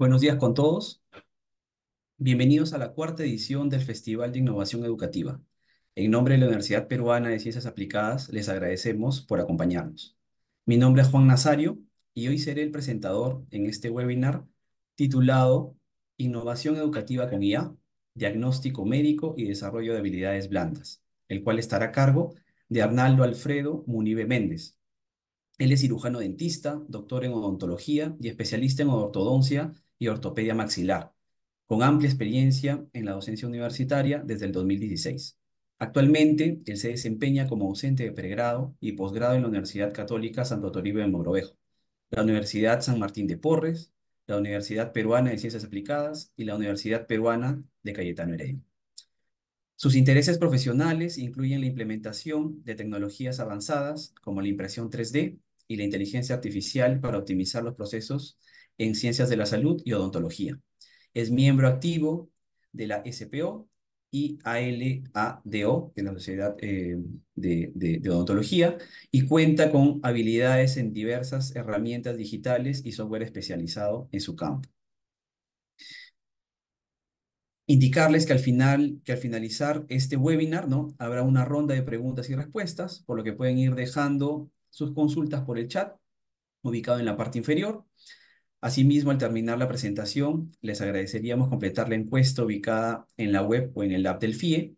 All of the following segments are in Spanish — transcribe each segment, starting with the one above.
Buenos días con todos. Bienvenidos a la cuarta edición del Festival de Innovación Educativa. En nombre de la Universidad Peruana de Ciencias Aplicadas, les agradecemos por acompañarnos. Mi nombre es Juan Nazario y hoy seré el presentador en este webinar titulado Innovación Educativa con IA, Diagnóstico Médico y Desarrollo de Habilidades Blandas, el cual estará a cargo de Arnaldo Alfredo Munibe Méndez. Él es cirujano dentista, doctor en odontología y especialista en ortodoncia y ortopedia maxilar, con amplia experiencia en la docencia universitaria desde el 2016. Actualmente, él se desempeña como docente de pregrado y posgrado en la Universidad Católica Santo Toribio de Mogrovejo, la Universidad San Martín de Porres, la Universidad Peruana de Ciencias Aplicadas y la Universidad Peruana de Cayetano Heredia. Sus intereses profesionales incluyen la implementación de tecnologías avanzadas como la impresión 3D y la inteligencia artificial para optimizar los procesos en Ciencias de la Salud y Odontología. Es miembro activo de la SPO y ALADO, de la Sociedad eh, de, de, Odontología, y cuenta con habilidades en diversas herramientas digitales y software especializado en su campo. Indicarles que al, final, que al finalizar este webinar ¿no? habrá una ronda de preguntas y respuestas, por lo que pueden ir dejando sus consultas por el chat ubicado en la parte inferior. Asimismo, al terminar la presentación, les agradeceríamos completar la encuesta ubicada en la web o en el app del FIE.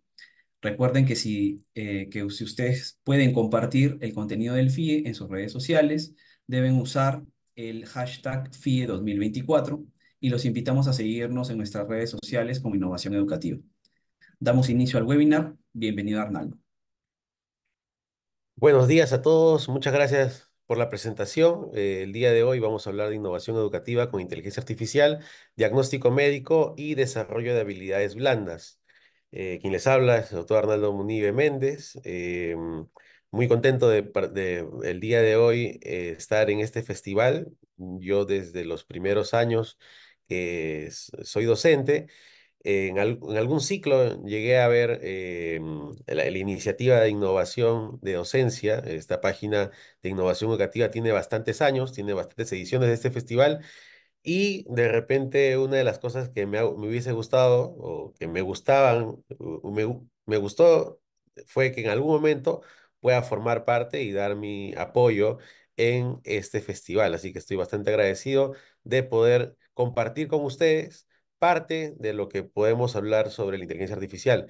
Recuerden que si, eh, que si ustedes pueden compartir el contenido del FIE en sus redes sociales, deben usar el hashtag FIE 2024 y los invitamos a seguirnos en nuestras redes sociales como Innovación Educativa. Damos inicio al webinar. Bienvenido, Arnaldo. Buenos días a todos. Muchas gracias por la presentación. Eh, el día de hoy vamos a hablar de innovación educativa con inteligencia artificial, diagnóstico médico y desarrollo de habilidades blandas. Eh, quien les habla es el doctor Arnaldo Munive Méndez. Eh, muy contento de, el día de hoy estar en este festival. Yo desde los primeros años soy docente, en, algún ciclo llegué a ver eh, la, iniciativa de innovación de docencia. Esta página de innovación educativa tiene bastantes años, tiene bastantes ediciones de este festival. Y de repente una de las cosas que me, hubiese gustado o que me gustaban, me, me gustó, fue que en algún momento pueda formar parte y dar mi apoyo en este festival. Así que estoy bastante agradecido de poder compartir con ustedes parte de lo que podemos hablar sobre la inteligencia artificial.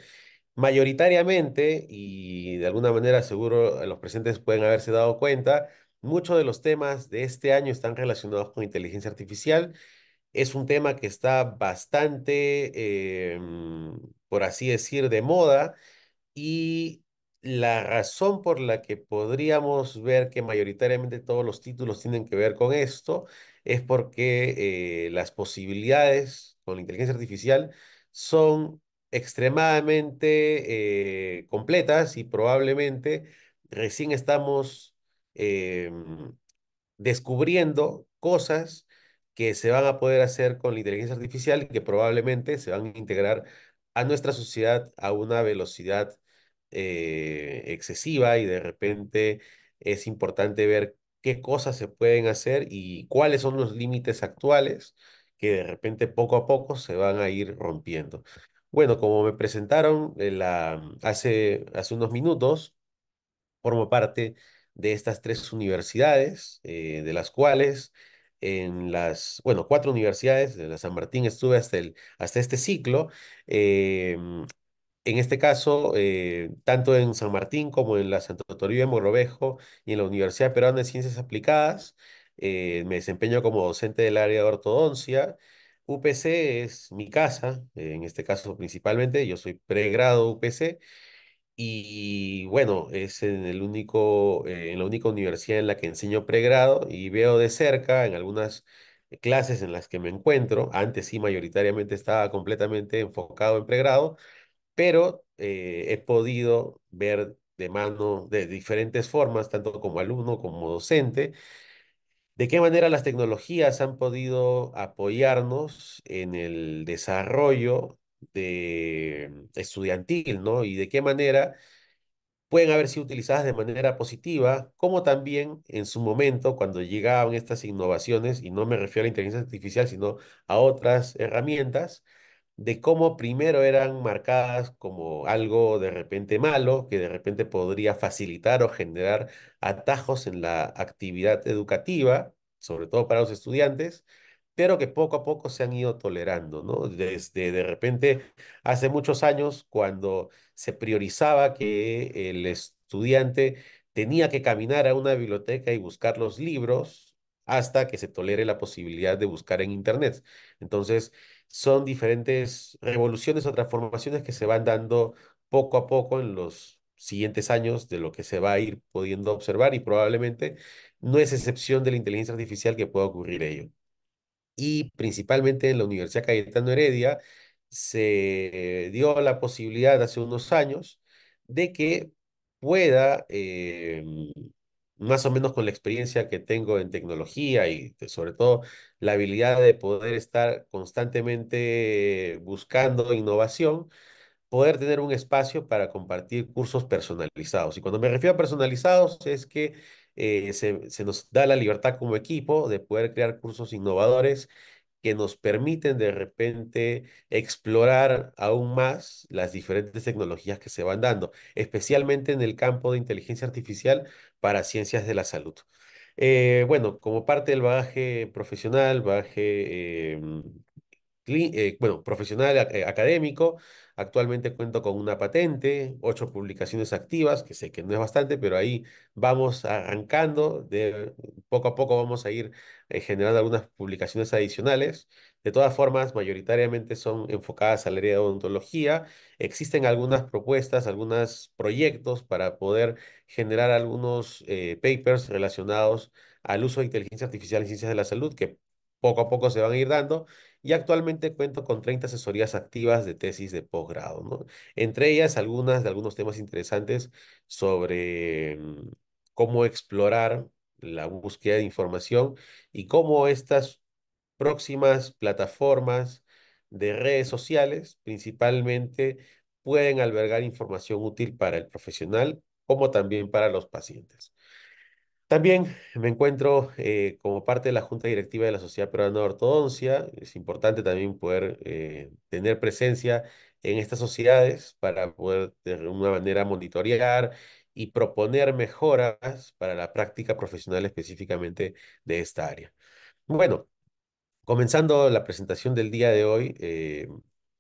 Mayoritariamente, y de alguna manera seguro eh, los presentes pueden haberse dado cuenta, muchos de los temas de este año están relacionados con inteligencia artificial. Es un tema que está bastante, em, por así decir, de moda y la razón por la que podríamos ver que mayoritariamente todos los títulos tienen que ver con esto es porque eh, las posibilidades con la inteligencia artificial son extremadamente eh, completas y probablemente recién estamos em, descubriendo cosas que se van a poder hacer con la inteligencia artificial y que probablemente se van a integrar a nuestra sociedad a una velocidad eh, excesiva y de repente es importante ver qué cosas se pueden hacer y cuáles son los límites actuales que de repente poco a poco se van a ir rompiendo. Bueno, como me presentaron eh, la, mm, hace, hace unos minutos, formo parte de estas tres universidades, eh, de las cuales en las, bueno, cuatro universidades, de la San Martín estuve hasta, el, hasta este ciclo, eh, mm, en este caso, eh, tanto en San Martín como en la Santo Toribio de Morrovejo y en la Universidad Peruana de Ciencias Aplicadas, eh, me desempeño como docente del área de ortodoncia. UPC es mi casa, en este caso principalmente, yo soy pregrado UPC y bueno, es en, el único, eh, en la única universidad en la que enseño pregrado y veo de cerca en algunas clases en las que me encuentro, antes sí mayoritariamente estaba completamente enfocado en pregrado, pero eh, he podido ver de mano, de diferentes formas, tanto como alumno como docente, de qué manera las tecnologías han podido apoyarnos en el desarrollo de mm, estudiantil, ¿no? Y de qué manera pueden haber sido utilizadas de manera positiva, como también en su momento, cuando llegaban estas innovaciones, y no me refiero a la inteligencia artificial, sino a otras herramientas, de cómo primero eran marcadas como algo de repente malo, que de repente podría facilitar o generar atajos en la actividad educativa, sobre todo para los estudiantes, pero que poco a poco se han ido tolerando, ¿no? Desde de repente hace muchos años, cuando se priorizaba que el estudiante tenía que caminar a una biblioteca y buscar los libros, hasta que se tolere la posibilidad de buscar en Internet. Entonces, son diferentes revoluciones o transformaciones que se van dando poco a poco en los siguientes años de lo que se va a ir pudiendo observar y probablemente no es excepción de la inteligencia artificial que pueda ocurrir ello. Y principalmente en la Universidad Cayetano Heredia se dio la posibilidad hace unos años de que pueda em, más o menos con la experiencia que tengo en tecnología y sobre todo la habilidad de poder estar constantemente buscando innovación, poder tener un espacio para compartir cursos personalizados. Y cuando me refiero a personalizados es que eh, se nos da la libertad como equipo de poder crear cursos innovadores que nos permiten de repente explorar aún más las diferentes tecnologías que se van dando, especialmente en el campo de inteligencia artificial para ciencias de la salud. Eh, bueno, como parte del bagaje profesional, bagaje em, eh, bueno, profesional eh, académico. Actualmente cuento con una patente, ocho publicaciones activas, que sé que no es bastante, pero ahí vamos arrancando. De, poco a poco vamos a ir eh, generando algunas publicaciones adicionales. De todas formas, mayoritariamente son enfocadas al área de odontología. Existen algunas propuestas, algunos proyectos para poder generar algunos papers relacionados al uso de inteligencia artificial en ciencias de la salud que poco a poco se van a ir dando y actualmente cuento con 30 asesorías activas de tesis de posgrado, ¿no? Entre ellas algunas de algunos temas interesantes sobre mm, cómo explorar la búsqueda de información y cómo estas próximas plataformas de redes sociales principalmente pueden albergar información útil para el profesional como también para los pacientes. También me encuentro eh, como parte de la Junta Directiva de la Sociedad Peruana de Ortodoncia. Es importante también poder eh, tener presencia en estas sociedades para poder de alguna manera monitorear y proponer mejoras para la práctica profesional específicamente de esta área. Bueno, comenzando la presentación del día de hoy, eh,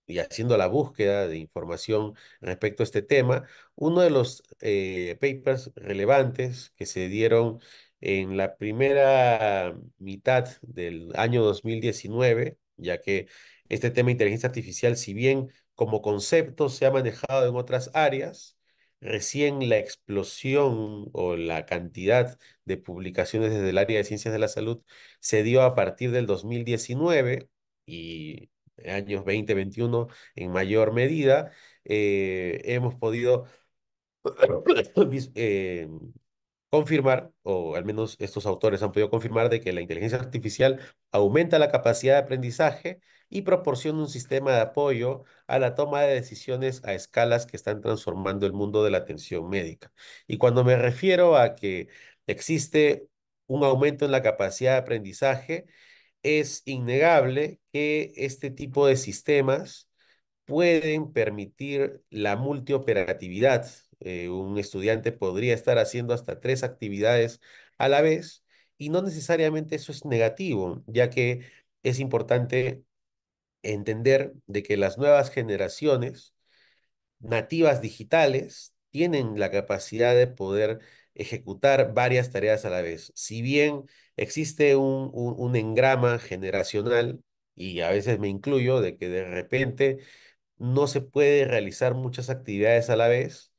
y haciendo la búsqueda de información respecto a este tema, uno de los eh, papers relevantes que se dieron en la primera mitad del año 2019, ya que este tema inteligencia artificial, si bien como concepto se ha manejado en otras áreas, recién la explosión o la cantidad de publicaciones desde el área de ciencias de la salud se dio a partir del 2019 y años 2021 en mayor medida, eh, hemos podido eh, confirmar, o al menos estos autores han podido confirmar, de que la inteligencia artificial aumenta la capacidad de aprendizaje y proporciona un sistema de apoyo a la toma de decisiones a escalas que están transformando el mundo de la atención médica. Y cuando me refiero a que existe un aumento en la capacidad de aprendizaje, es innegable que este tipo de sistemas pueden permitir la multioperatividad. Eh, un estudiante podría estar haciendo hasta tres actividades a la vez y no necesariamente eso es negativo, ya que es importante entender de que las nuevas generaciones nativas digitales tienen la capacidad de poder ejecutar varias tareas a la vez. Si bien existe un, engrama generacional, y a veces me incluyo, de que de repente no se puede realizar muchas actividades a la vez,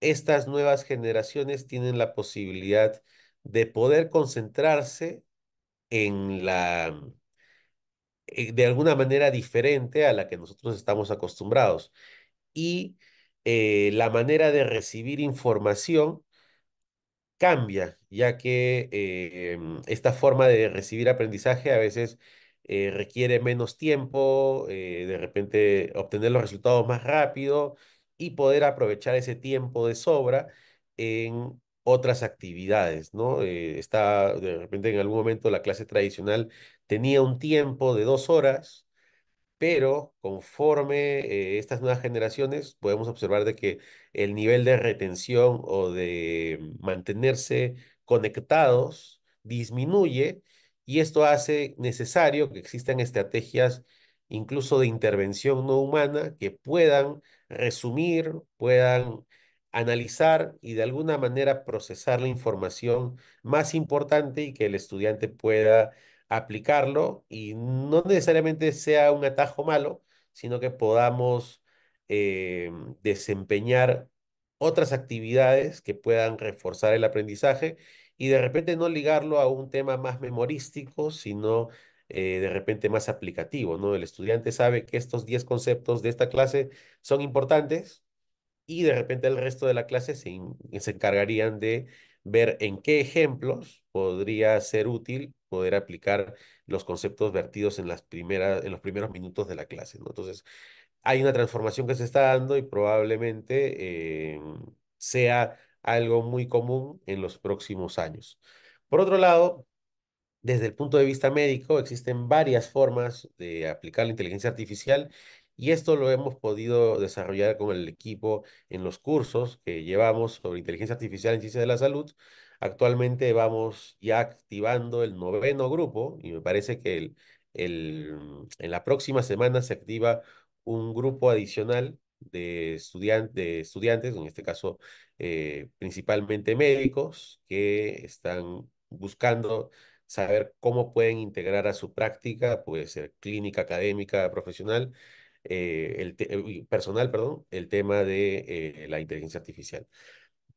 estas nuevas generaciones tienen la posibilidad de poder concentrarse en la eh, de alguna manera diferente a la que nosotros estamos acostumbrados. Y eh, la manera de recibir información cambia, ya que eh, esta forma de recibir aprendizaje a veces eh, requiere menos tiempo, eh, de repente obtener los resultados más rápido y poder aprovechar ese tiempo de sobra en otras actividades, ¿no? está, de repente en algún momento la clase tradicional tenía un tiempo de dos horas pero conforme eh, estas nuevas generaciones podemos observar de que el nivel de retención o de mantenerse conectados disminuye y esto hace necesario que existan estrategias incluso de intervención no humana que puedan resumir, puedan analizar y de alguna manera procesar la información más importante y que el estudiante pueda aplicarlo y no necesariamente sea un atajo malo, sino que podamos eh, desempeñar otras actividades que puedan reforzar el aprendizaje y de repente no ligarlo a un tema más memorístico, sino eh, de repente más aplicativo, ¿no? El estudiante sabe que estos 10 conceptos de esta clase son importantes y de repente el resto de la clase se, se encargarían de ver en qué ejemplos podría ser útil poder aplicar los conceptos vertidos en, las primeras, en los primeros minutos de la clase. Entonces, hay una transformación que se está dando y probablemente eh, sea algo muy común en los próximos años. Por otro lado, desde el punto de vista médico, existen varias formas de aplicar la inteligencia artificial y esto lo hemos podido desarrollar con el equipo en los cursos que llevamos sobre inteligencia artificial en ciencia de la salud, Actualmente vamos ya activando el noveno grupo y me parece que mm, en la próxima semana se activa un grupo adicional de, estudiantes, en este caso eh, principalmente médicos, que están buscando saber cómo pueden integrar a su práctica, puede ser clínica, académica, profesional, eh, el eh, personal, perdón, el tema de la inteligencia artificial.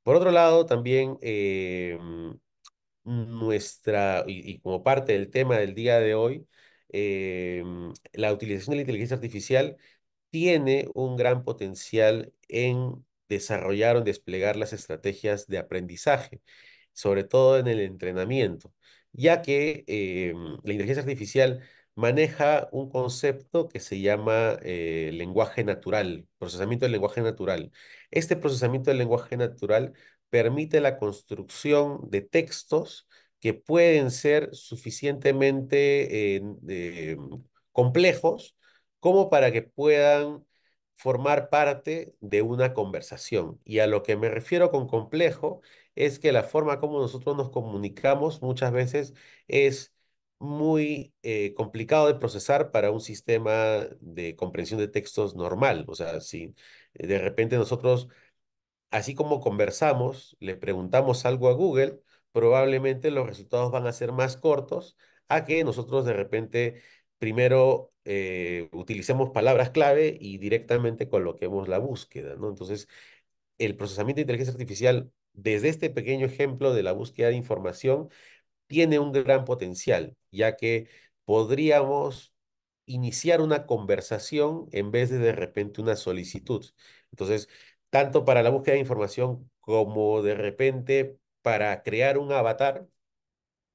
Por otro lado, también eh, nuestra, y, como parte del tema del día de hoy, eh, la utilización de la inteligencia artificial tiene un gran potencial en desarrollar o desplegar las estrategias de aprendizaje, sobre todo en el entrenamiento, ya que eh, la inteligencia artificial maneja un concepto que se llama eh, lenguaje natural, procesamiento del lenguaje natural. Este procesamiento del lenguaje natural permite la construcción de textos que pueden ser suficientemente eh, complejos como para que puedan formar parte de una conversación. Y a lo que me refiero con complejo es que la forma como nosotros nos comunicamos muchas veces es muy eh, complicado de procesar para un sistema de comprensión de textos normal. O sea, si eh, de repente nosotros, así como conversamos, le preguntamos algo a Google, probablemente los resultados van a ser más cortos a que nosotros de repente primero eh, utilicemos palabras clave y directamente coloquemos la búsqueda, ¿no? Entonces, el procesamiento de inteligencia artificial, desde este pequeño ejemplo de la búsqueda de información, tiene un gran potencial ya que podríamos iniciar una conversación en vez de de repente una solicitud. Entonces, tanto para la búsqueda de información como de repente para crear un avatar,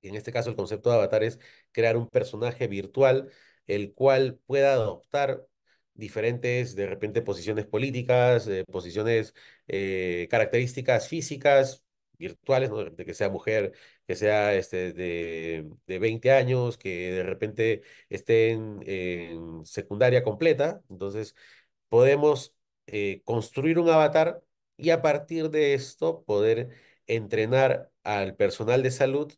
en este caso el concepto de avatar es crear un personaje virtual, el cual pueda adoptar diferentes, de repente, posiciones políticas, eh, posiciones, eh, características físicas, virtuales, De que sea mujer, que sea este, de, 20 años, que de repente esté en, secundaria completa. Entonces, podemos eh, construir un avatar y a partir de esto poder entrenar al personal de salud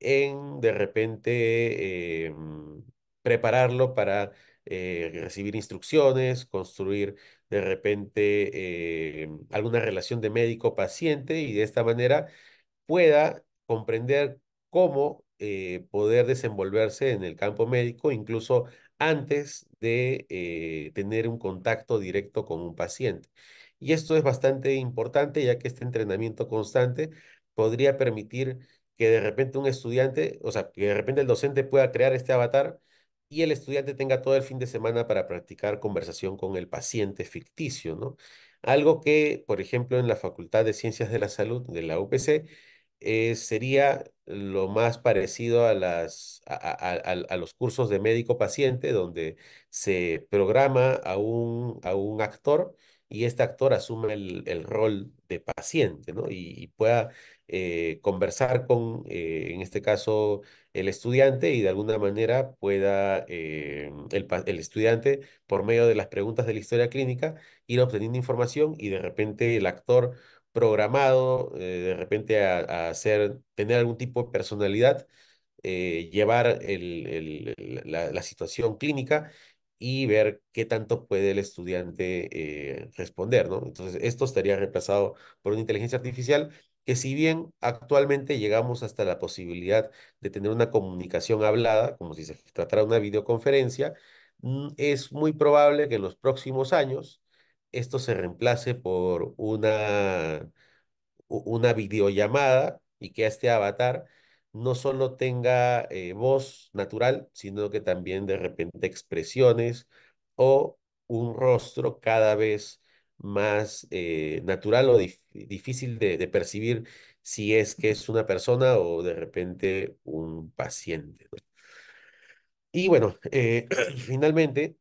en de repente em, prepararlo para eh, recibir instrucciones, construir de repente eh, alguna relación de médico-paciente y de esta manera pueda comprender cómo eh, poder desenvolverse en el campo médico, incluso antes de eh, tener un contacto directo con un paciente. Y esto es bastante importante, ya que este entrenamiento constante podría permitir que de repente un estudiante, o sea, que de repente el docente pueda crear este avatar y el estudiante tenga todo el fin de semana para practicar conversación con el paciente ficticio, ¿no? Algo que, por ejemplo, en la Facultad de Ciencias de la Salud de la UPC eh, sería lo más parecido a, las, a, los cursos de médico-paciente, donde se programa a un, a un actor y este actor asume el, rol de paciente, ¿no? y pueda eh, conversar con, eh, en este caso, el estudiante y de alguna manera pueda eh, el, estudiante, por medio de las preguntas de la historia clínica, ir obteniendo información y de repente el actor programado, de repente a, hacer, tener algún tipo de personalidad, llevar el, la, la, situación clínica y ver qué tanto puede el estudiante responder, ¿no? Entonces, esto estaría reemplazado por una inteligencia artificial que si bien actualmente llegamos hasta la posibilidad de tener una comunicación hablada, como si se tratara de una videoconferencia, mm, es muy probable que en los próximos años esto se reemplace por una, una videollamada y que este avatar no solo tenga eh, voz natural, sino que también de repente expresiones o un rostro cada vez más eh, natural o difícil de, percibir si es que es una persona o de repente un paciente. Y bueno, eh, finalmente,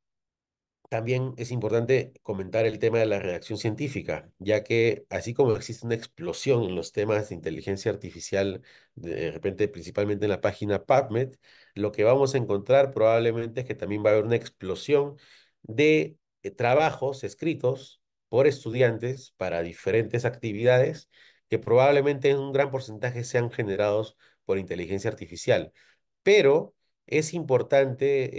también es importante comentar el tema de la redacción científica, ya que así como existe una explosión en los temas de inteligencia artificial, de repente principalmente en la página PubMed, lo que vamos a encontrar probablemente es que también va a haber una explosión de eh, trabajos escritos por estudiantes para diferentes actividades que probablemente en un gran porcentaje sean generados por inteligencia artificial. Pero es importante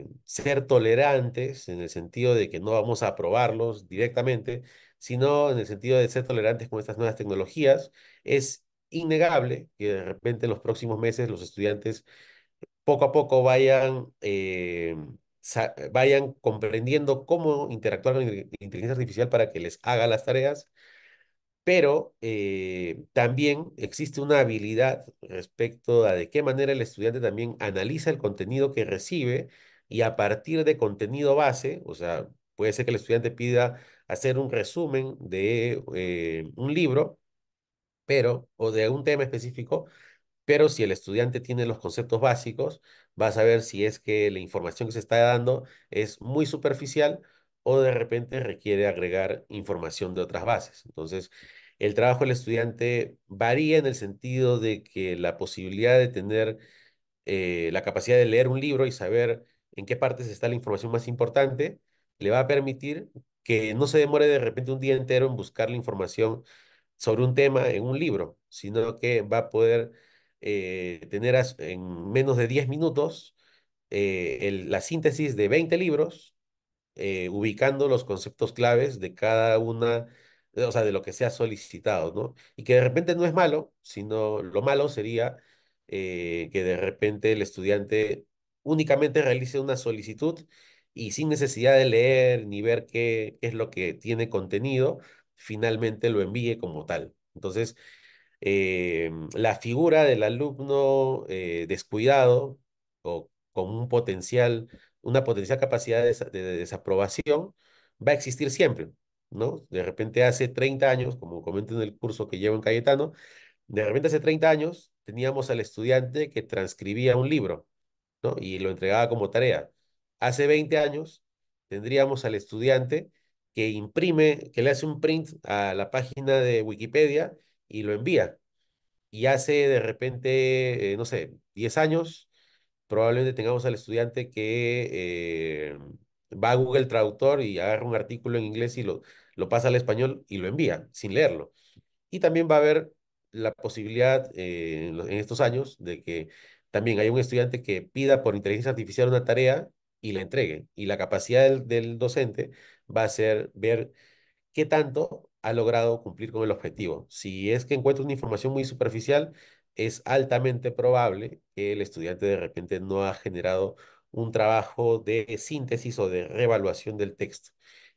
eh, ser tolerantes en el sentido de que no vamos a aprobarlos directamente, sino en el sentido de ser tolerantes con estas nuevas tecnologías. Es innegable que de repente en los próximos meses los estudiantes poco a poco vayan eh, vayan comprendiendo cómo interactuar con la inteligencia artificial para que les haga las tareas, pero eh, también existe una habilidad respecto a de qué manera el estudiante también analiza el contenido que recibe y a partir de contenido base, o sea, puede ser que el estudiante pida hacer un resumen de eh, un libro, pero, o de un tema específico, pero si el estudiante tiene los conceptos básicos, va a saber si es que la información que se está dando es muy superficial o de repente requiere agregar información de otras bases. Entonces, el trabajo del estudiante varía en el sentido de que la posibilidad de tener eh, la capacidad de leer un libro y saber en qué partes está la información más importante, le va a permitir que no se demore de repente un día entero en buscar la información sobre un tema en un libro, sino que va a poder eh, tener en menos de 10 minutos eh, la síntesis de 20 libros, eh, ubicando los conceptos claves de cada una, o sea, de lo que se ha solicitado, ¿no? Y que de repente no es malo, sino lo malo sería que de repente el estudiante únicamente realice una solicitud y sin necesidad de leer ni ver qué es lo que tiene contenido, finalmente lo envíe como tal. Entonces, eh, la figura del alumno eh, descuidado o con un potencial, una potencial capacidad de, desaprobación va a existir siempre, ¿no? De repente hace 30 años, como comento en el curso que llevo en Cayetano, de repente hace 30 años teníamos al estudiante que transcribía un libro, ¿no? Y lo entregaba como tarea. Hace 20 años tendríamos al estudiante que imprime, que le hace un print a la página de Wikipedia y lo envía. Y hace de repente, eh, no sé, 10 años, probablemente tengamos al estudiante que eh, va a Google Traductor y agarra un artículo en inglés y lo, lo pasa al español y lo envía sin leerlo. Y también va a haber la posibilidad eh, en estos años de que también haya un estudiante que pida por inteligencia artificial una tarea y la entregue. Y la capacidad del, del docente va a ser ver qué tanto ha logrado cumplir con el objetivo. Si es que encuentra una información muy superficial, es altamente probable que el estudiante de repente no ha generado un trabajo de síntesis o de reevaluación del texto.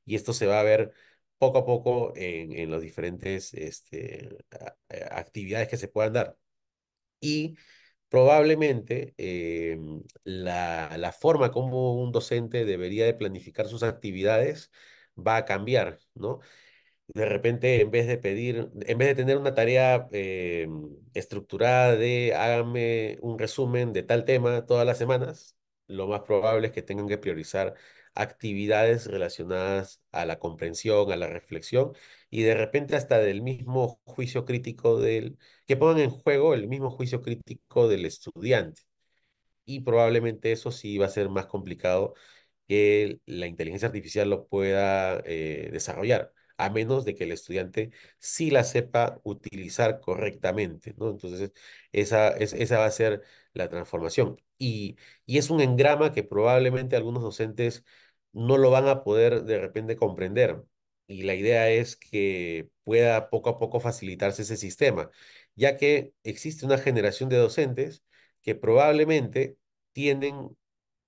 Y esto se va a ver poco a poco en, en las diferentes este, eh, actividades que se puedan dar. Y probablemente em, la, la, forma como un docente debería de planificar sus actividades va a cambiar, ¿no? de repente en vez de pedir, en vez de tener una tarea eh, estructurada de hágame un resumen de tal tema todas las semanas, lo más probable es que tengan que priorizar actividades relacionadas a la comprensión, a la reflexión y de repente hasta del mismo juicio crítico del, que pongan en juego el mismo juicio crítico del estudiante. Y probablemente eso sí va a ser más complicado que la inteligencia artificial lo pueda eh, desarrollar a menos de que el estudiante sí la sepa utilizar correctamente, ¿no? Entonces, esa, esa va a ser la transformación. Y, y es un engrama que probablemente algunos docentes no lo van a poder de repente comprender. Y la idea es que pueda poco a poco facilitarse ese sistema, ya que existe una generación de docentes que probablemente tienen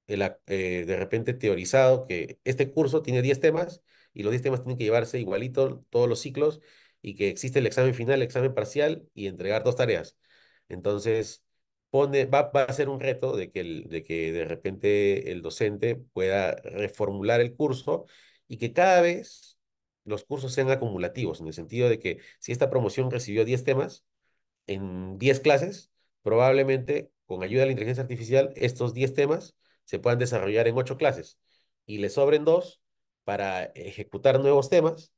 el, eh, de repente teorizado que este curso tiene 10 temas y los 10 temas tienen que llevarse igualito todos los ciclos y que existe el examen final, examen parcial y entregar dos tareas. Entonces, pone, va, a ser un reto de que, de que de repente el docente pueda reformular el curso y que cada vez los cursos sean acumulativos, en el sentido de que si esta promoción recibió 10 temas en 10 clases, probablemente con ayuda de la inteligencia artificial, estos 10 temas se puedan desarrollar en 8 clases y le sobren dos para ejecutar nuevos temas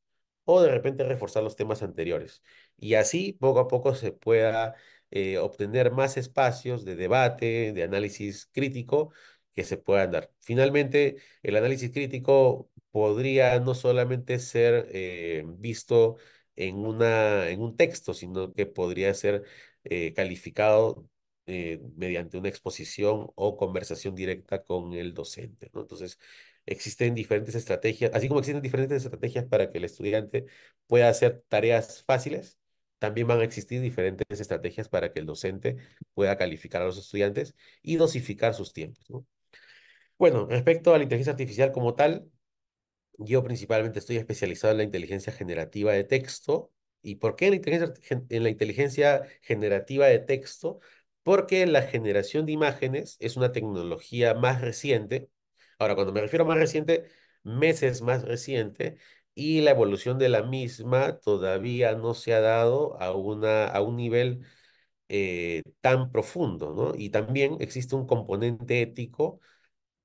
o de repente reforzar los temas anteriores. Y así poco a poco se pueda eh, obtener más espacios de debate, de análisis crítico que se puedan dar. Finalmente, el análisis crítico podría no solamente ser eh, visto en, una, en un texto, sino que podría ser eh, calificado mediante una exposición o conversación directa con el docente. Entonces, existen diferentes estrategias, así como existen diferentes estrategias para que el estudiante pueda hacer tareas fáciles, también van a existir diferentes estrategias para que el docente pueda calificar a los estudiantes y dosificar sus tiempos. Bueno, respecto a la inteligencia artificial como tal, yo principalmente estoy especializado en la inteligencia generativa de texto. ¿Y por qué en la inteligencia generativa de texto? Porque la generación de imágenes es una tecnología más reciente Ahora, cuando me refiero más reciente, meses más reciente, y la evolución de la misma todavía no se ha dado a, una, a un nivel eh, tan profundo, ¿no? Y también existe un componente ético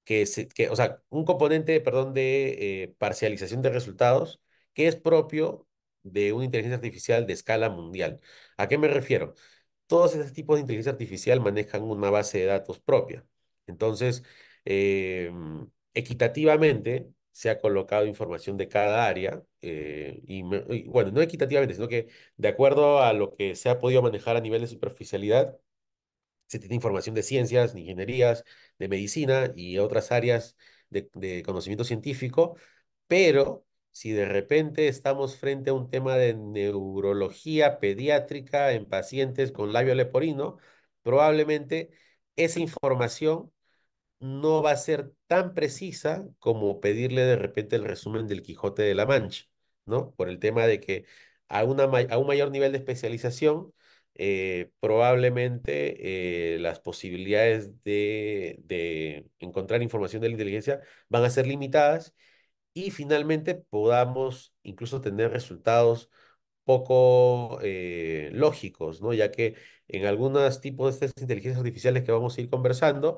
que, se, que o sea, un componente, perdón, de eh, parcialización de resultados que es propio de una inteligencia artificial de escala mundial. ¿A qué me refiero? Todos esos tipos de inteligencia artificial manejan una base de datos propia. Entonces, eh, equitativamente se ha colocado información de cada área, eh, y, bueno, no equitativamente, sino que de acuerdo a lo que se ha podido manejar a nivel de superficialidad, se tiene información de ciencias, ingenierías, de medicina y otras áreas de, de conocimiento científico, pero si de repente estamos frente a un tema de neurología pediátrica en pacientes con labio leporino, probablemente esa información no va a ser tan precisa como pedirle de repente el resumen del Quijote de la Mancha, ¿no? Por el tema de que a, un mayor nivel de especialización, eh, probablemente eh, las posibilidades de, encontrar información de la inteligencia van a ser limitadas y finalmente podamos incluso tener resultados poco eh, lógicos, ¿no? Ya que en algunos tipos de estas inteligencias artificiales que vamos a ir conversando,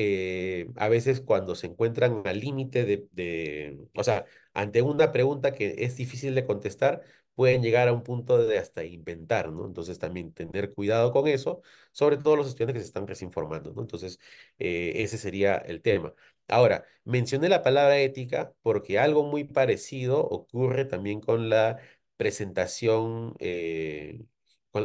eh, a veces cuando se encuentran al límite de, o sea, ante una pregunta que es difícil de contestar, pueden llegar a un punto de hasta inventar, ¿no? Entonces también tener cuidado con eso, sobre todo los estudiantes que se están desinformando, ¿no? Entonces, eh, ese sería el tema. Ahora, mencioné la palabra ética porque algo muy parecido ocurre también con la presentación eh,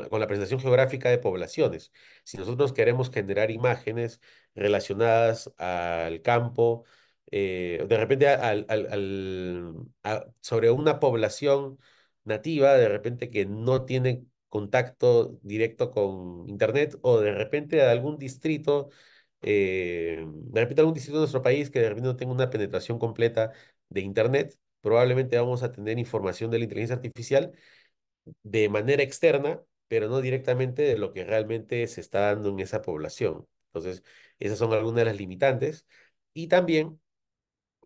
con la, presentación geográfica de poblaciones. Si nosotros queremos generar imágenes relacionadas al campo, eh, de repente sobre una población nativa, de repente que no tiene contacto directo con Internet, o de repente a algún distrito, eh, de repente algún distrito de nuestro país que de repente no tenga una penetración completa de Internet, probablemente vamos a tener información de la inteligencia artificial de manera externa pero no directamente de lo que realmente se está dando en esa población. Entonces, esas son algunas de las limitantes. Y también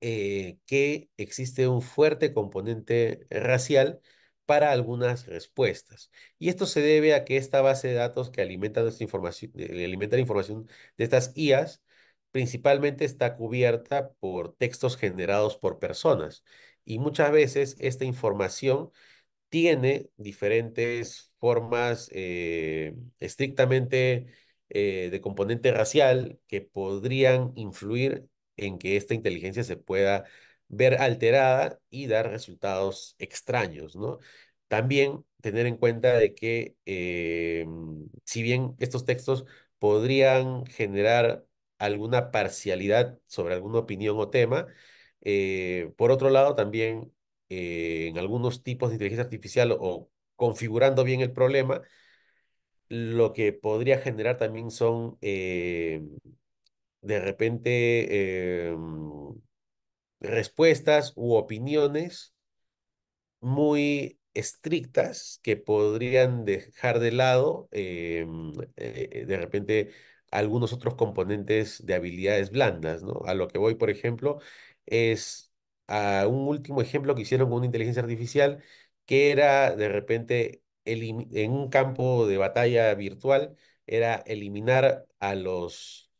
eh, que existe un fuerte componente racial para algunas respuestas. Y esto se debe a que esta base de datos que alimenta, nuestra información, alimenta la información de estas IAS principalmente está cubierta por textos generados por personas. Y muchas veces esta información tiene diferentes formas eh, estrictamente eh, de componente racial que podrían influir en que esta inteligencia se pueda ver alterada y dar resultados extraños, ¿no? También tener en cuenta de que eh, si bien estos textos podrían generar alguna parcialidad sobre alguna opinión o tema, por otro lado también eh, en algunos tipos de inteligencia artificial o configurando bien el problema, lo que podría generar también son eh, de repente eh, respuestas u opiniones muy estrictas que podrían dejar de lado de repente algunos otros componentes de habilidades blandas, ¿no? A lo que voy, por ejemplo, es a un último ejemplo que hicieron con una inteligencia artificial que era de repente en un campo de batalla virtual, era eliminar a los,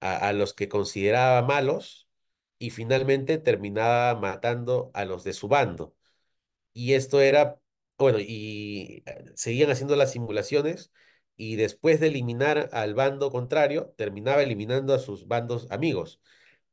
a, a los que consideraba malos y finalmente terminaba matando a los de su bando. Y esto era, bueno, y eh, seguían haciendo las simulaciones y después de eliminar al bando contrario, terminaba eliminando a sus bandos amigos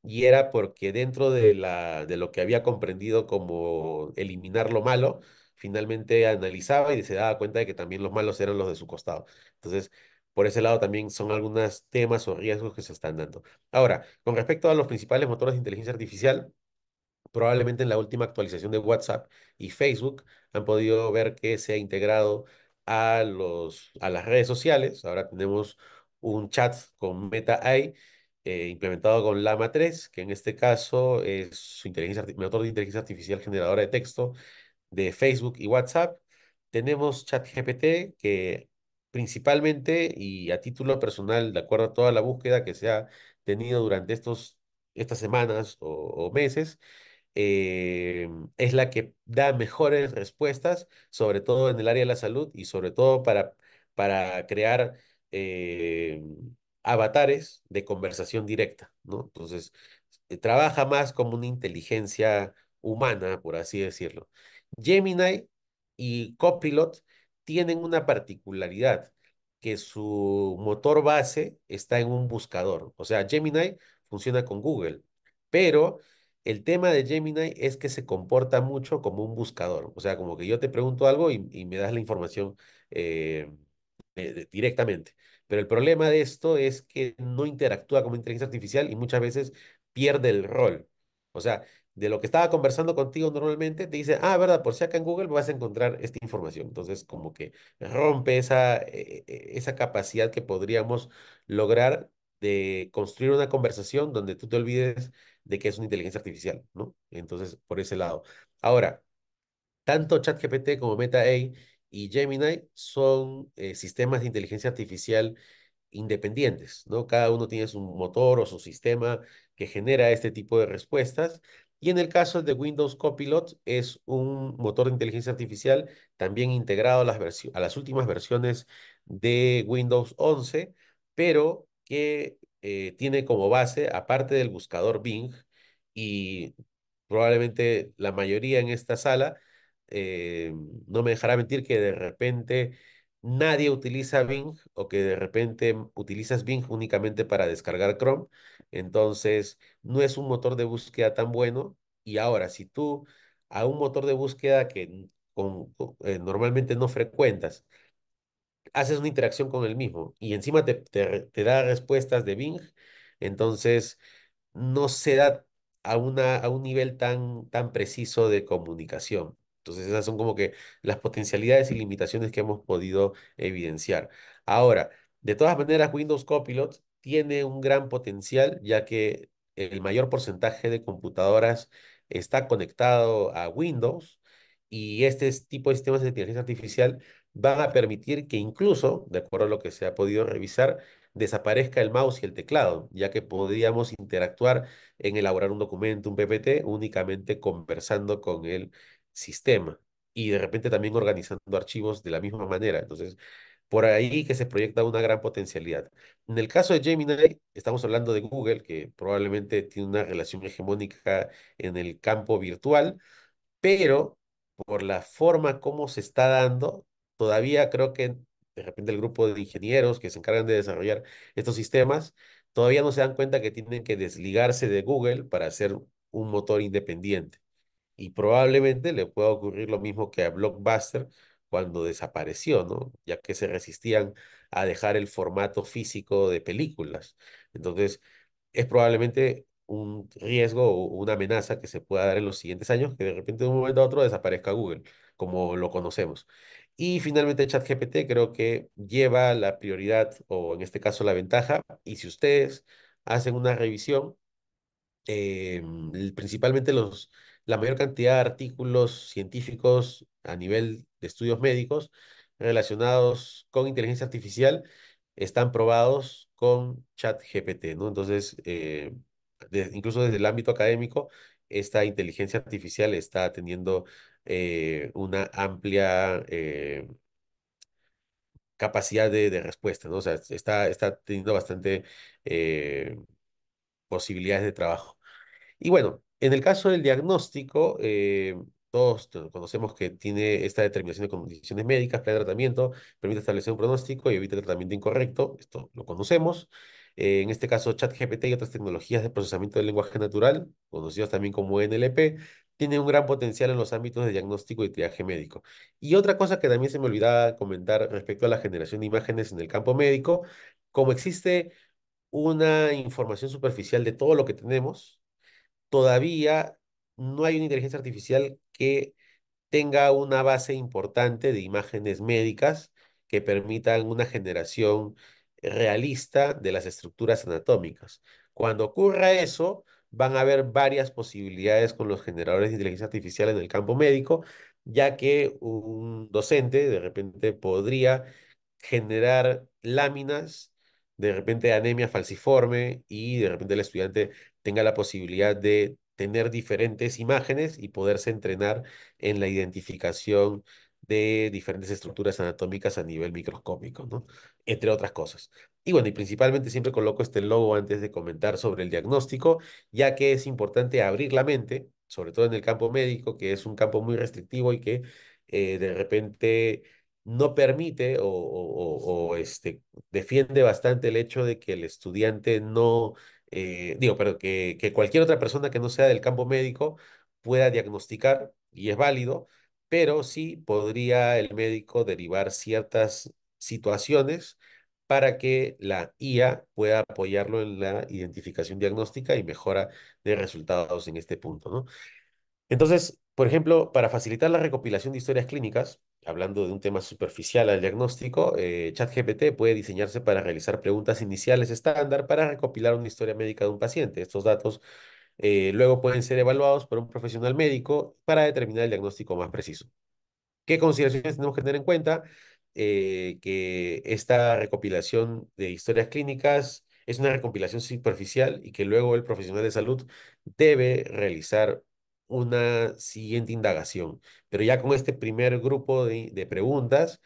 y era porque dentro de, la, de lo que había comprendido como eliminar lo malo, finalmente analizaba y se daba cuenta de que también los malos eran los de su costado. Entonces, por ese lado también son algunos temas o riesgos que se están dando. Ahora, con respecto a los principales motores de inteligencia artificial, probablemente en la última actualización de WhatsApp y Facebook han podido ver que se ha integrado a, los, a las redes sociales. Ahora tenemos un chat con Meta AI eh, implementado con Lama 3, que en este caso es su inteligencia, motor de inteligencia artificial generadora de texto de Facebook y WhatsApp. Tenemos ChatGPT, que principalmente y a título personal, de acuerdo a toda la búsqueda que se ha tenido durante estos, estas semanas o, meses, eh, es la que da mejores respuestas, sobre todo en el área de la salud y sobre todo para, para crear eh, avatares de conversación directa, ¿no? Entonces, eh, trabaja más como una inteligencia humana, por así decirlo. Gemini y Copilot tienen una particularidad, que su motor base está en un buscador. O sea, Gemini funciona con Google, pero el tema de Gemini es que se comporta mucho como un buscador. O sea, como que yo te pregunto algo y, me das la información eh, directamente. Pero el problema de esto es que no interactúa como inteligencia artificial y muchas veces pierde el rol. O sea, de lo que estaba conversando contigo normalmente, te dice, ah, verdad, por si acá en Google vas a encontrar esta información. Entonces, como que rompe esa, eh, eh, esa capacidad que podríamos lograr de construir una conversación donde tú te olvides de que es una inteligencia artificial, ¿no? Entonces, por ese lado. Ahora, tanto ChatGPT como MetaA y Gemini son eh, sistemas de inteligencia artificial independientes, ¿no? Cada uno tiene su motor o su sistema que genera este tipo de respuestas. Y en el caso de Windows Copilot, es un motor de inteligencia artificial también integrado a las, últimas versiones de Windows 11, pero que eh, tiene como base, aparte del buscador Bing, y probablemente la mayoría en esta sala eh, no me dejará mentir que de repente nadie utiliza Bing o que de repente utilizas Bing únicamente para descargar Chrome. Entonces, no es un motor de búsqueda tan bueno. Y ahora, si tú a un motor de búsqueda que eh, normalmente no frecuentas, haces una interacción con el mismo y encima te, da respuestas de Bing, entonces no se da a, una, a un nivel tan, tan preciso de comunicación. Entonces esas son como que las potencialidades y limitaciones que hemos podido evidenciar. Ahora, de todas maneras, Windows Copilot tiene un gran potencial ya que el mayor porcentaje de computadoras está conectado a Windows y este tipo de sistemas de inteligencia artificial van a permitir que incluso, de acuerdo a lo que se ha podido revisar, desaparezca el mouse y el teclado, ya que podríamos interactuar en elaborar un documento, un PPT, únicamente conversando con el sistema y de repente también organizando archivos de la misma manera. Entonces, por ahí que se proyecta una gran potencialidad. En el caso de Gemini, estamos hablando de Google, que probablemente tiene una relación hegemónica en el campo virtual, pero por la forma como se está dando, todavía creo que de repente el grupo de ingenieros que se encargan de desarrollar estos sistemas, todavía no se dan cuenta que tienen que desligarse de Google para hacer un motor independiente. Y probablemente le pueda ocurrir lo mismo que a Blockbuster cuando desapareció, ¿no? Ya que se resistían a dejar el formato físico de películas. Entonces, es probablemente un riesgo o una amenaza que se pueda dar en los siguientes años, que de repente de un momento a otro desaparezca Google, como lo conocemos. Y finalmente ChatGPT creo que lleva la prioridad o en este caso la ventaja. Y si ustedes hacen una revisión, em, principalmente los la mayor cantidad de artículos científicos a nivel de estudios médicos relacionados con inteligencia artificial están probados con ChatGPT, ¿no? Entonces, eh, incluso desde el ámbito académico, esta inteligencia artificial está teniendo eh, una amplia eh, capacidad de, respuesta, ¿no? O sea, está, está teniendo bastante posibilidades de trabajo. Y bueno, en el caso del diagnóstico, eh, todos conocemos que tiene esta determinación de condiciones médicas, plan de tratamiento, permite establecer un pronóstico y evita tratamiento incorrecto, esto lo conocemos. Eh, en este caso, ChatGPT y otras tecnologías de procesamiento del lenguaje natural, conocidas también como NLP, tienen un gran potencial en los ámbitos de diagnóstico y triaje médico. Y otra cosa que también se me olvidaba comentar respecto a la generación de imágenes en el campo médico, como existe una información superficial de todo lo que tenemos, todavía no hay una inteligencia artificial que tenga una base importante de imágenes médicas que permitan una generación realista de las estructuras anatómicas. Cuando ocurra eso, van a haber varias posibilidades con los generadores de inteligencia artificial en el campo médico, ya que un docente de repente podría generar láminas de repente de anemia falciforme y de repente el estudiante tenga la posibilidad de tener diferentes imágenes y poderse entrenar en la identificación de diferentes estructuras anatómicas a nivel microscópico, ¿no? Entre otras cosas. Y bueno, y principalmente siempre coloco este logo antes de comentar sobre el diagnóstico, ya que es importante abrir la mente, sobre todo en el campo médico, que es un campo muy restrictivo y que eh, de repente no permite o, este, defiende bastante el hecho de que el estudiante no eh, digo, pero que, que cualquier otra persona que no sea del campo médico pueda diagnosticar y es válido, pero sí podría el médico derivar ciertas situaciones para que la IA pueda apoyarlo en la identificación diagnóstica y mejora de resultados en este punto, ¿no? Entonces, por ejemplo, para facilitar la recopilación de historias clínicas, hablando de un tema superficial al diagnóstico, eh, ChatGPT puede diseñarse para realizar preguntas iniciales estándar para recopilar una historia médica de un paciente. Estos datos eh, luego pueden ser evaluados por un profesional médico para determinar el diagnóstico más preciso. ¿Qué consideraciones tenemos que tener en cuenta? Eh, que esta recopilación de historias clínicas es una recopilación superficial y que luego el profesional de salud debe realizar una siguiente indagación. Pero ya con este primer grupo de, preguntas,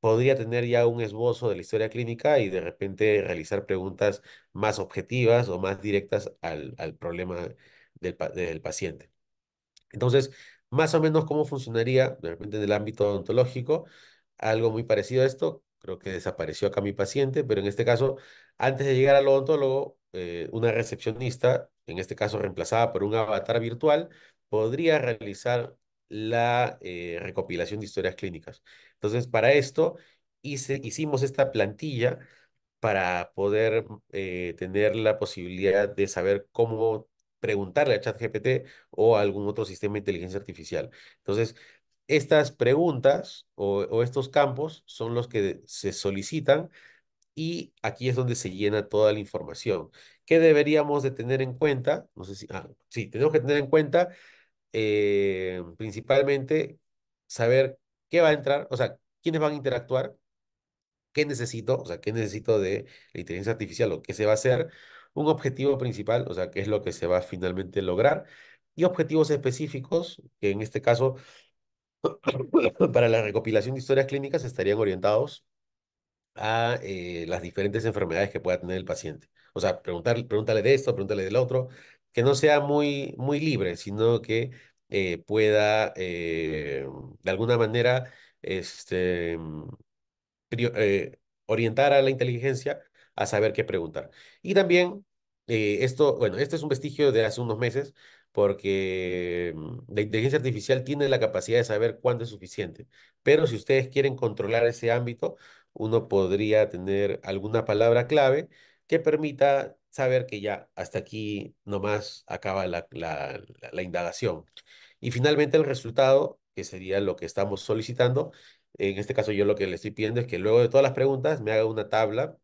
podría tener ya un esbozo de la historia clínica y de repente realizar preguntas más objetivas o más directas al, problema del, paciente. Entonces, más o menos cómo funcionaría de repente en el ámbito odontológico, algo muy parecido a esto, creo que desapareció acá mi paciente, pero en este caso, antes de llegar al odontólogo, eh, una recepcionista, en este caso reemplazada por un avatar virtual, podría realizar la eh, recopilación de historias clínicas. Entonces, para esto hice, hicimos esta plantilla para poder eh, tener la posibilidad de saber cómo preguntarle a ChatGPT o a algún otro sistema de inteligencia artificial. Entonces, estas preguntas o, o estos campos son los que se solicitan y aquí es donde se llena toda la información. ¿Qué deberíamos de tener en cuenta? No sé si, ah, sí, tenemos que tener en cuenta eh, principalmente saber qué va a entrar, o sea, quiénes van a interactuar, qué necesito, o sea, qué necesito de la inteligencia artificial o qué se va a hacer, un objetivo principal, o sea, qué es lo que se va a finalmente lograr, y objetivos específicos, que en este caso, para la recopilación de historias clínicas estarían orientados a eh, las diferentes enfermedades que pueda tener el paciente. O sea, preguntar, pregúntale de esto, pregúntale del otro, que no sea muy, muy libre, sino que eh, pueda eh, de alguna manera este, eh, orientar a la inteligencia a saber qué preguntar. Y también esto, bueno, esto es un vestigio de hace unos meses porque mm, la inteligencia artificial tiene la capacidad de saber cuándo es suficiente, pero si ustedes quieren controlar ese ámbito, uno podría tener alguna palabra clave que permita saber que ya hasta aquí nomás acaba la, indagación. Y finalmente el resultado, que sería lo que estamos solicitando, en este caso yo lo que le estoy pidiendo es que luego de todas las preguntas me haga una tabla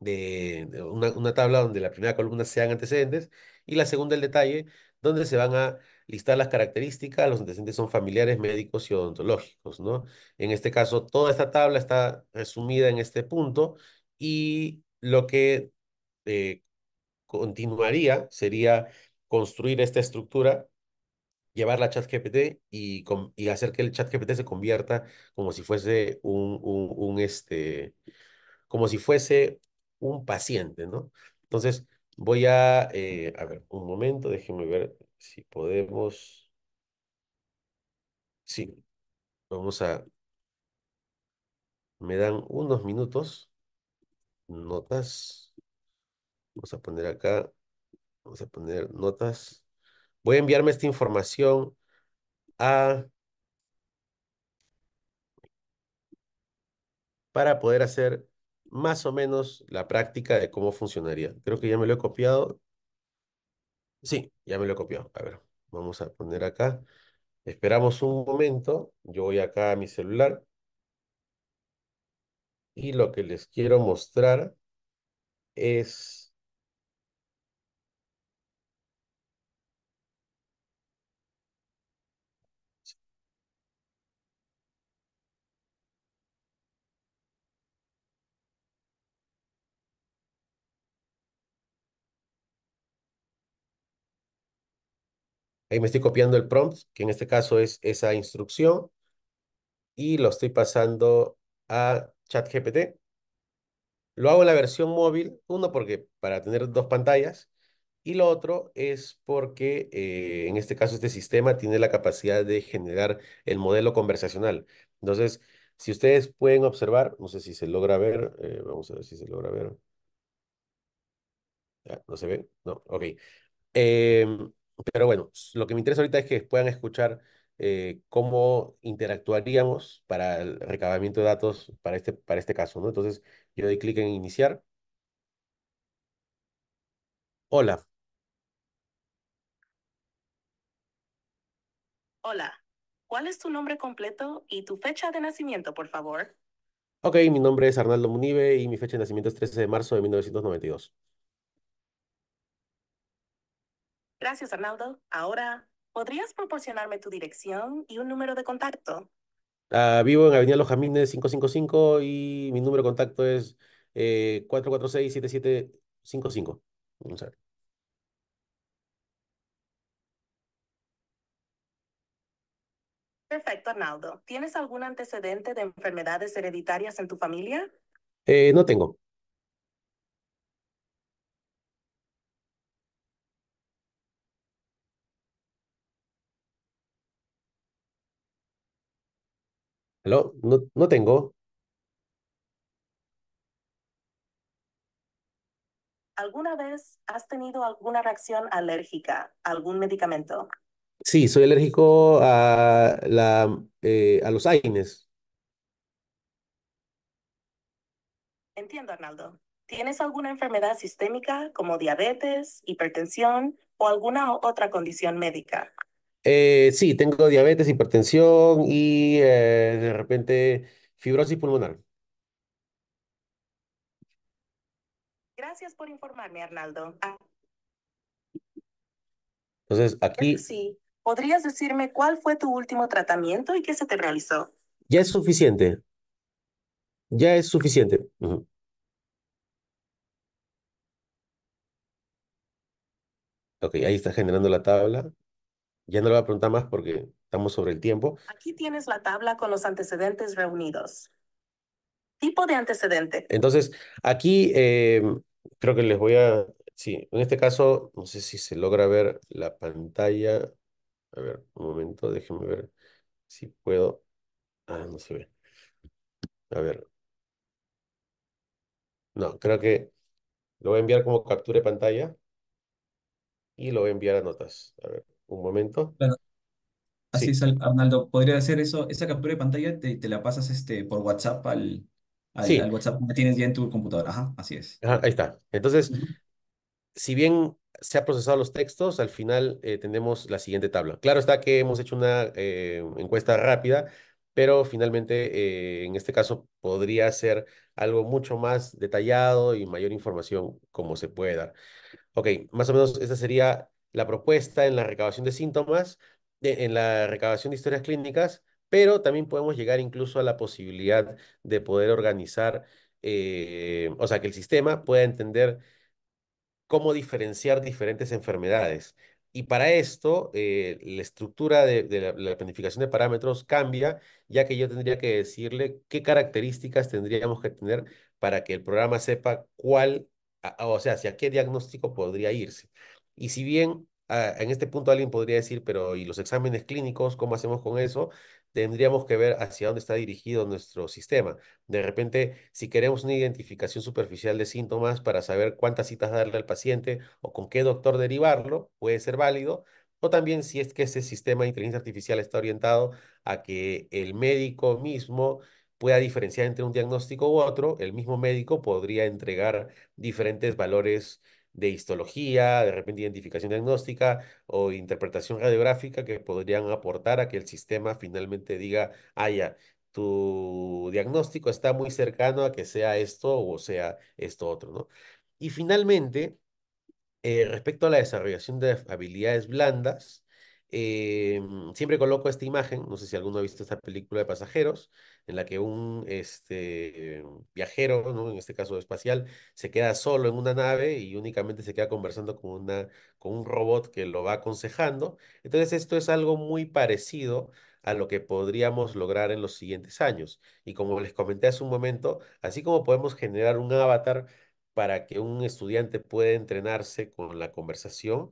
de una, una, tabla donde la primera columna sean antecedentes y la segunda el detalle, donde se van a listar las características, los antecedentes son familiares, médicos y odontológicos, ¿no? En este caso, toda esta tabla está resumida en este punto y lo que eh, continuaría sería construir esta estructura, llevarla a ChatGPT y, y hacer que el ChatGPT se convierta como si fuese un, un, este, como si fuese un paciente, ¿no? Entonces, voy a, eh, a ver, un momento, déjenme ver si podemos. Sí, vamos a, me dan unos minutos, notas. Vamos a poner acá, vamos a poner notas. Voy a enviarme esta información a... para poder hacer más o menos la práctica de cómo funcionaría. Creo que ya me lo he copiado. Sí, ya me lo he copiado. A ver, vamos a poner acá. Esperamos un momento. Yo voy acá a mi celular. Y lo que les quiero mostrar es me estoy copiando el prompt, que en este caso es esa instrucción, y lo estoy pasando a ChatGPT. Lo hago en la versión móvil, uno porque para tener dos pantallas, y lo otro es porque eh, en este caso este sistema tiene la capacidad de generar el modelo conversacional. Entonces, si ustedes pueden observar, no sé si se logra ver, eh, vamos a ver si se logra ver. ¿No se ve? No, ok. Eh, pero bueno, lo que me interesa ahorita es que puedan escuchar eh, cómo interactuaríamos para el recabamiento de datos para este, para este caso, ¿no? Entonces, yo doy clic en iniciar. Hola. Hola. ¿Cuál es tu nombre completo y tu fecha de nacimiento, por favor? Ok, mi nombre es Arnaldo Munive y mi fecha de nacimiento es 13 de marzo de 1992. Gracias, Arnaldo. Ahora, ¿podrías proporcionarme tu dirección y un número de contacto? Ah, vivo en Avenida Los Jamines 555 y mi número de contacto es 446-7755. Eh, Perfecto, Arnaldo. ¿Tienes algún antecedente de enfermedades hereditarias en tu familia? Eh, no tengo. No, no tengo. ¿Alguna vez has tenido alguna reacción alérgica a algún medicamento? Sí, soy alérgico a, la, eh, a los AINES. Entiendo, Arnaldo. ¿Tienes alguna enfermedad sistémica como diabetes, hipertensión o alguna otra condición médica? Eh, sí, tengo diabetes, hipertensión y eh, de repente fibrosis pulmonar. Gracias por informarme, Arnaldo. Ah, Entonces, aquí sí. ¿Podrías decirme cuál fue tu último tratamiento y qué se te realizó? ya es suficiente. Ya es suficiente. Ok, ahí está generando la tabla. Ya no le voy a preguntar más porque estamos sobre el tiempo. Aquí tienes la tabla con los antecedentes reunidos. Tipo de antecedente. Entonces, aquí eh, creo que les voy a... Sí, en este caso, no sé si se logra ver la pantalla. A ver, un momento, déjenme ver si puedo. Ah, no se ve. A ver. No, creo que lo voy a enviar como captura de pantalla y lo voy a enviar a notas. A ver. Un momento. Claro. Así es, Arnaldo. Podría hacer eso, esa captura de pantalla te, la pasas este, por WhatsApp al, sí, al WhatsApp que tienes ya en tu computadora. Ajá, así es. ahí está. Entonces, si bien se ha procesado los textos, al final eh, tenemos la siguiente tabla. Claro está que hemos hecho una eh, encuesta rápida, pero finalmente eh, en este caso podría ser algo mucho más detallado y mayor información como se puede dar. Ok, más o menos esa sería la propuesta en la recabación de síntomas, e, en la recabación de historias clínicas, pero también podemos llegar incluso a la posibilidad de poder organizar, eh, o sea, que el sistema pueda entender cómo diferenciar diferentes enfermedades. Y para esto, eh, la estructura de, la, planificación de parámetros cambia, ya que yo tendría que decirle qué características tendríamos que tener para que el programa sepa cuál, o sea, hacia qué diagnóstico podría irse. Y si bien ah, en este punto alguien podría decir, pero ¿y los exámenes clínicos? ¿Cómo hacemos con eso? Tendríamos que ver hacia dónde está dirigido nuestro sistema. De repente, si queremos una identificación superficial de síntomas para saber cuántas citas darle al paciente o con qué doctor derivarlo, puede ser válido, o también si es que ese sistema de inteligencia artificial está orientado a que el médico mismo pueda diferenciar entre un diagnóstico u otro, el mismo médico podría entregar diferentes valores de histología, de repente identificación diagnóstica o interpretación radiográfica que podrían aportar a que el sistema finalmente diga, haya, ah, tu diagnóstico está muy cercano a que sea esto o sea esto otro, ¿no? Y finalmente, eh, respecto a la desarrollación de habilidades blandas, eh, siempre coloco esta imagen, no sé si alguno ha visto esta película de pasajeros, en la que un este, viajero, en este caso espacial, se queda solo en una nave y únicamente se queda conversando con, una, con un robot que lo va aconsejando. Entonces esto es algo muy parecido a lo que podríamos lograr en los siguientes años. Y como les comenté hace un momento, así como podemos generar un avatar para que un estudiante pueda entrenarse con la conversación,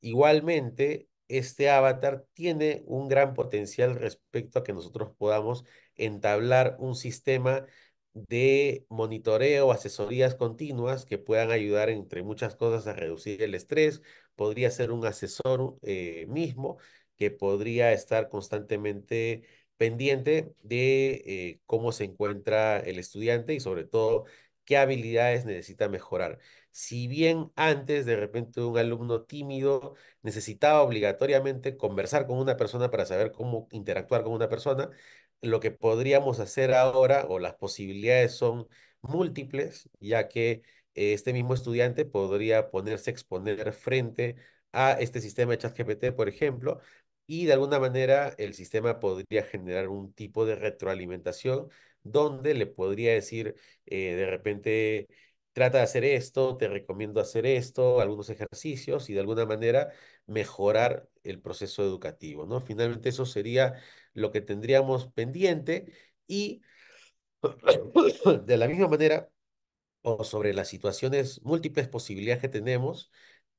igualmente este avatar tiene un gran potencial respecto a que nosotros podamos entablar un sistema de monitoreo, asesorías continuas que puedan ayudar, entre muchas cosas, a reducir el estrés. Podría ser un asesor eh, mismo que podría estar constantemente pendiente de eh, cómo se encuentra el estudiante y sobre todo qué habilidades necesita mejorar. Si bien antes de repente un alumno tímido necesitaba obligatoriamente conversar con una persona para saber cómo interactuar con una persona, lo que podríamos hacer ahora o las posibilidades son múltiples, ya que este mismo estudiante podría ponerse a exponer frente a este sistema de ChatGPT, por ejemplo, y de alguna manera el sistema podría generar un tipo de retroalimentación donde le podría decir eh, de repente trata de hacer esto, te recomiendo hacer esto, algunos ejercicios y de alguna manera mejorar el proceso educativo, ¿no? Finalmente eso sería lo que tendríamos pendiente y de la misma manera o sobre las situaciones múltiples posibilidades que tenemos,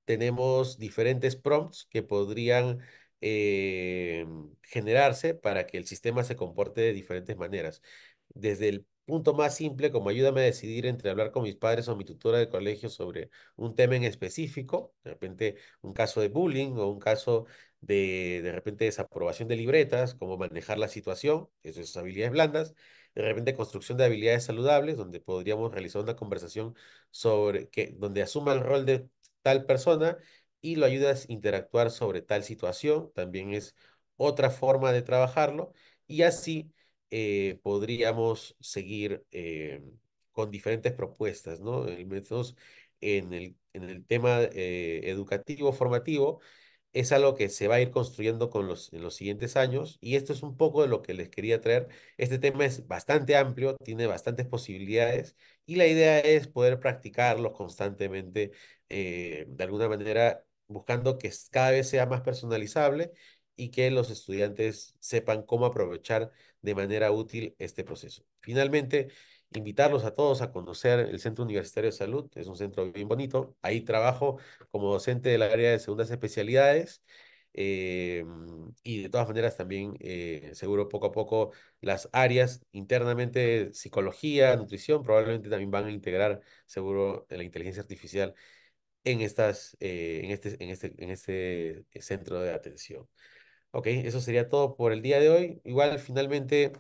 tenemos diferentes prompts que podrían eh, generarse para que el sistema se comporte de diferentes maneras. Desde el punto más simple, como ayúdame a decidir entre hablar con mis padres o mi tutora de colegio sobre un tema en específico, de repente un caso de bullying o un caso de de repente desaprobación de libretas, cómo manejar la situación, eso es habilidades blandas, de repente construcción de habilidades saludables, donde podríamos realizar una conversación sobre que, donde asuma el rol de tal persona y lo ayudas a interactuar sobre tal situación, también es otra forma de trabajarlo y así eh, podríamos seguir eh, con diferentes propuestas, ¿no? en el, en el tema eh, educativo, formativo, es algo que se va a ir construyendo con los, en los siguientes años y esto es un poco de lo que les quería traer. Este tema es bastante amplio, tiene bastantes posibilidades y la idea es poder practicarlo constantemente, eh, de alguna manera buscando que cada vez sea más personalizable y que los estudiantes sepan cómo aprovechar de manera útil este proceso. Finalmente, invitarlos a todos a conocer el Centro Universitario de Salud, es un centro bien bonito. Ahí trabajo como docente de la área de segundas especialidades. Eh, y de todas maneras también eh, seguro poco a poco las áreas internamente, psicología, nutrición, probablemente también van a integrar seguro la inteligencia artificial en, estas, eh, en, este, en, este, en este centro de atención. Ok, eso sería todo por el día de hoy. Igual finalmente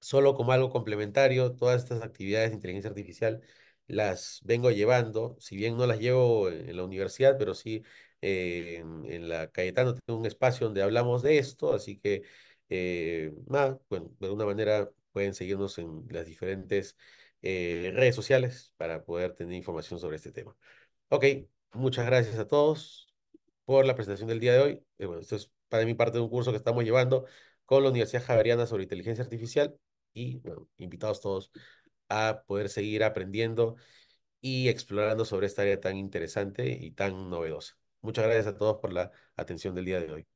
solo como algo complementario, todas estas actividades de inteligencia artificial las vengo llevando, si bien no las llevo en la universidad, pero sí eh, en, la Cayetano tengo un espacio donde hablamos de esto, así que eh, bueno, de alguna manera pueden seguirnos en las diferentes eh, redes sociales para poder tener información sobre este tema. Ok, muchas gracias a todos por la presentación del día de hoy. bueno, esto es para mi parte de un curso que estamos llevando con la Universidad Javeriana sobre Inteligencia Artificial y bueno, invitados todos a poder seguir aprendiendo y explorando sobre esta área tan interesante y tan novedosa. Muchas gracias a todos por la atención del día de hoy.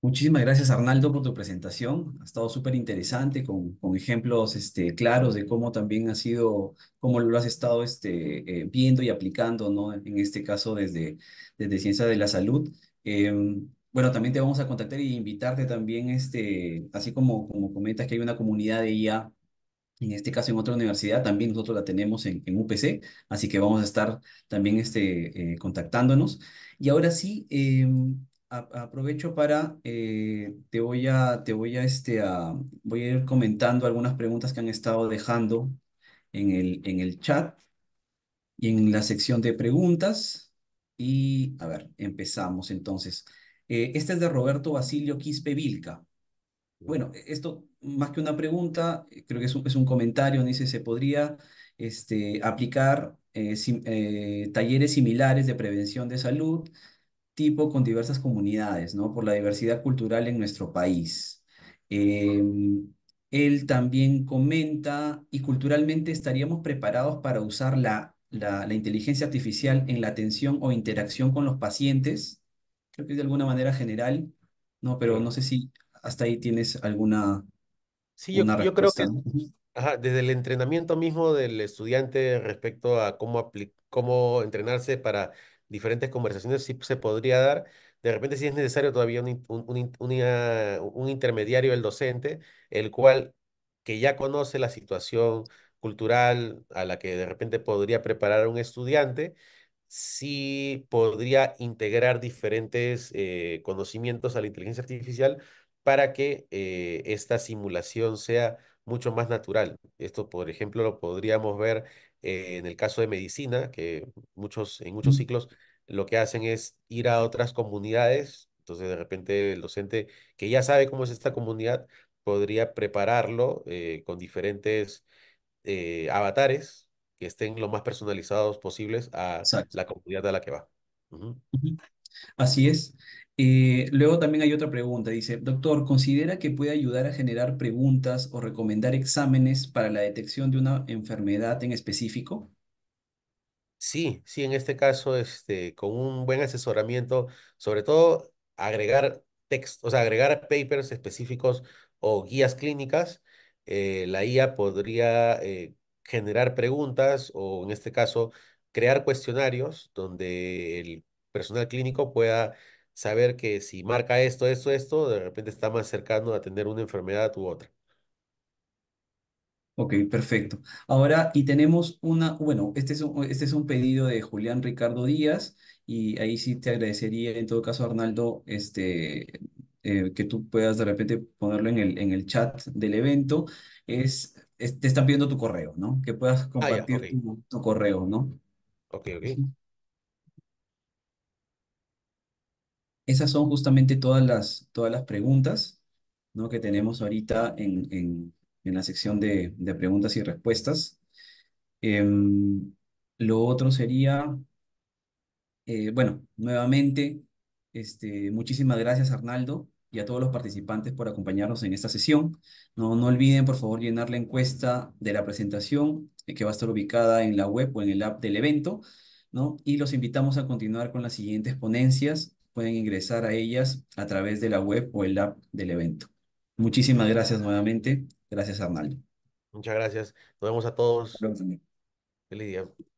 Muchísimas gracias, Arnaldo, por tu presentación. Ha estado súper interesante, con, con, ejemplos este, claros de cómo también ha sido, cómo lo has estado este, eh, viendo y aplicando, ¿no? En este caso, desde, desde Ciencia de la Salud. Em, bueno, también te vamos a contactar y invitarte también, este, así como, como comentas que hay una comunidad de IA, en este caso en otra universidad, también nosotros la tenemos en, en UPC, así que vamos a estar también este, eh, contactándonos. Y ahora sí, em, aprovecho para, eh, te voy a, te voy a, este, a, voy a ir comentando algunas preguntas que han estado dejando en el, en el chat y en la sección de preguntas. Y a ver, empezamos entonces. Esta eh, este es de Roberto Basilio Quispe Vilca. Bueno, e, esto más que una pregunta, eh, creo que es un, comentario, dice, ¿se podría este, aplicar eh, talleres similares de prevención de salud, tipo con diversas comunidades, ¿no? Por la diversidad cultural en nuestro país. Em, él también comenta, y culturalmente estaríamos preparados para usar la inteligencia artificial en la atención o interacción con los pacientes creo que de alguna manera general, ¿no? Pero no sé si hasta ahí tienes alguna Sí, yo, yo creo que desde el entrenamiento mismo del estudiante respecto a cómo, cómo entrenarse para diferentes conversaciones, sí se podría dar. De repente, sí es necesario todavía un, intermediario, el docente, el cual que ya conoce la situación cultural a la que de repente podría preparar un estudiante sí podría integrar diferentes eh, conocimientos a la inteligencia artificial para que eh, esta simulación sea mucho más natural. Esto, por ejemplo, lo podríamos ver eh, en el caso de medicina, que muchos, en muchos ciclos lo que hacen es ir a otras comunidades. Entonces, de repente, el docente que ya sabe cómo es esta comunidad podría prepararlo con diferentes avatares que estén lo más personalizados posibles a la comunidad a la que va. Así es. Eh, luego también hay otra pregunta. Dice, doctor, ¿considera que puede ayudar a generar preguntas o recomendar exámenes para la detección de una enfermedad en específico? Sí, sí, en este caso, este, con un buen asesoramiento, sobre todo agregar textos, o sea, agregar papers específicos o guías clínicas, eh, la IA podría eh, generar preguntas o en este caso crear cuestionarios donde el personal clínico pueda saber que si marca esto, esto, esto, de repente está más cercano a tener una enfermedad u otra. Ok, perfecto. Ahora, y tenemos una, bueno, este es un, este es un pedido de Julián Ricardo Díaz, y ahí sí te agradecería, en todo caso, Arnaldo, este, eh, que tú puedas de repente ponerlo en el, en el chat del evento. Es te están pidiendo tu correo, ¿no? Que puedas ah, compartir tu, correo, ¿no? Ok, ok. Esas son justamente todas las, todas las preguntas, ¿no? Que tenemos ahorita en, en, la sección de, preguntas y respuestas. Em, lo otro sería, eh, bueno, nuevamente, este, muchísimas gracias, Arnaldo y a todos los participantes por acompañarnos en esta sesión. No, no olviden, por favor, llenar la encuesta de la presentación eh, que va a estar ubicada en la web o en el app del evento. ¿no? Y los invitamos a continuar con las siguientes ponencias. Pueden ingresar a ellas a través de la web o el app del evento. Muchísimas gracias nuevamente. Gracias, Arnaldo. Muchas gracias. Nos vemos a todos. Feliz día.